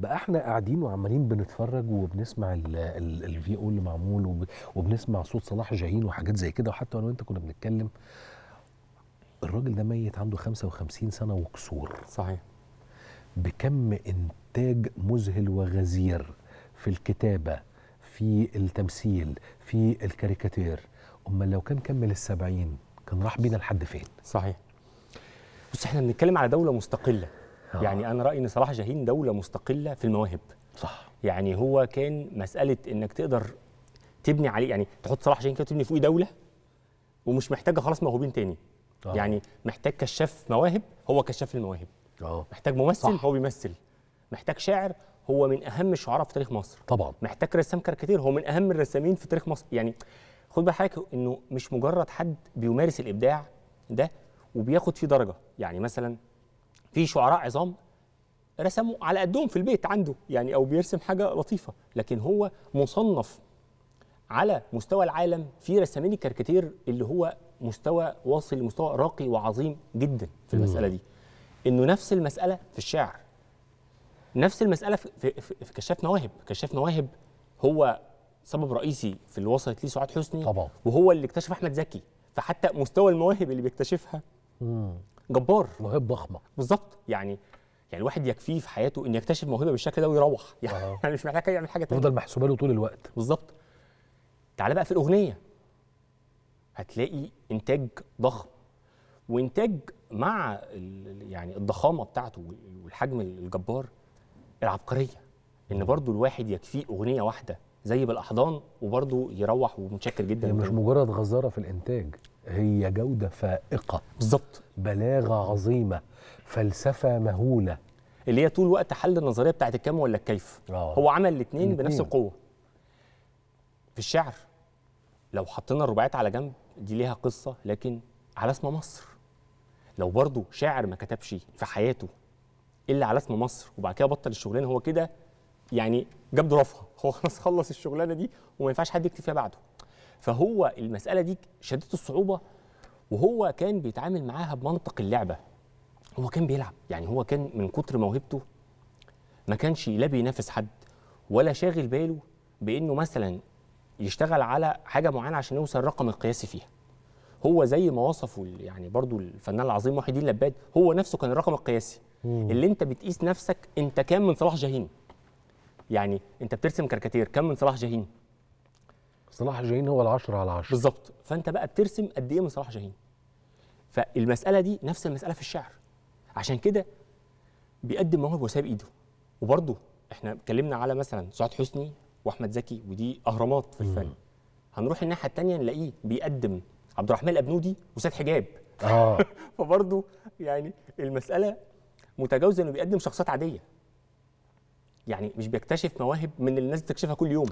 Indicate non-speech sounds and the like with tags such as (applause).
بقى احنا قاعدين وعمالين بنتفرج وبنسمع الفي او اللي معمول وبنسمع صوت صلاح جاهين وحاجات زي كده وحتى انا وانت كنا بنتكلم الراجل ده ميت عنده 55 سنه وكسور صحيح بكم انتاج مذهل وغزير في الكتابه في التمثيل في الكاريكاتير امال لو كان كمل السبعين كان راح بينا لحد فين صحيح بص احنا بنتكلم على دوله مستقله آه. يعني انا رايي ان صلاح جاهين دوله مستقله في المواهب صح يعني هو كان مساله انك تقدر تبني عليه يعني تحط صلاح جاهين كده تبني فوقيه دوله ومش محتاجه خلاص موهوبين تاني أوه. يعني محتاج كشاف مواهب هو كشاف المواهب آه. محتاج ممثل صح. هو بيمثل محتاج شاعر هو من اهم الشعراء في تاريخ مصر طبعا محتاج رسام كاريكاتير هو من اهم الرسامين في تاريخ مصر يعني خد بالك انه مش مجرد حد بيمارس الابداع ده وبياخد فيه درجه يعني مثلا في شعراء عظام رسموا على قدهم في البيت عنده يعني او بيرسم حاجه لطيفه لكن هو مصنف على مستوى العالم في رسامين الكاريكاتير اللي هو مستوى واصل لمستوى راقي وعظيم جدا في المساله دي انه نفس المساله في الشعر نفس المساله في, في, في كشاف مواهب كشاف مواهب هو سبب رئيسي في اللي وصلت ليه سعاد حسني طبعا وهو اللي اكتشف احمد زكي فحتى مستوى المواهب اللي بيكتشفها مم. جبار موهبه ضخمه بالظبط يعني يعني الواحد يكفيه في حياته ان يكتشف موهبه بالشكل ده ويروح (laughs) يعني, آه. يعني مش محتاج يعمل حاجه تانية تفضل محسوبه له طول الوقت بالظبط تعالى بقى في الاغنيه هتلاقي انتاج ضخم وانتاج مع يعني الضخامه بتاعته والحجم الجبار العبقريه ان برضو الواحد يكفيه اغنيه واحده زي بالاحضان وبرضه يروح ومتشكر جدا مش مجرد غزاره في الانتاج هي جودة فائقة بالظبط بلاغة عظيمة فلسفة مهولة اللي هي طول الوقت حل النظرية بتاعت الكم ولا الكيف آه. هو عمل الاثنين بنفس القوة في الشعر لو حطينا الرباعيات على جنب دي ليها قصة لكن على اسم مصر لو برضه شاعر ما كتبش في حياته الا على اسم مصر وبعد كده بطل الشغلانه هو كده يعني جاب ضرافها هو خلاص خلص الشغلانه دي وما ينفعش حد يكتب فيها بعده فهو المساله دي شدت الصعوبه وهو كان بيتعامل معاها بمنطق اللعبه هو كان بيلعب يعني هو كان من كتر موهبته ما كانش لا بينافس حد ولا شاغل باله بانه مثلا يشتغل على حاجه معينه عشان يوصل الرقم القياسي فيها هو زي ما وصفه يعني برضو الفنان العظيم محي الدين لباد هو نفسه كان الرقم القياسي مم. اللي انت بتقيس نفسك انت كام من صلاح جاهين يعني انت بترسم كاريكاتير كام من صلاح جاهين صلاح جاهين هو العشرة على عشرة بالظبط فانت بقى بترسم قد ايه من صلاح جاهين فالمساله دي نفس المساله في الشعر عشان كده بيقدم موهبه وساب ايده وبرضه احنا اتكلمنا على مثلا سعاد حسني واحمد زكي ودي اهرامات في الفن هنروح الناحيه الثانيه نلاقيه بيقدم عبد الرحمن الابنودي وسيد حجاب اه (laughs) فبرضه يعني المساله متجاوزه انه بيقدم شخصيات عاديه يعني مش بيكتشف مواهب من اللي الناس بتكتشفها كل يوم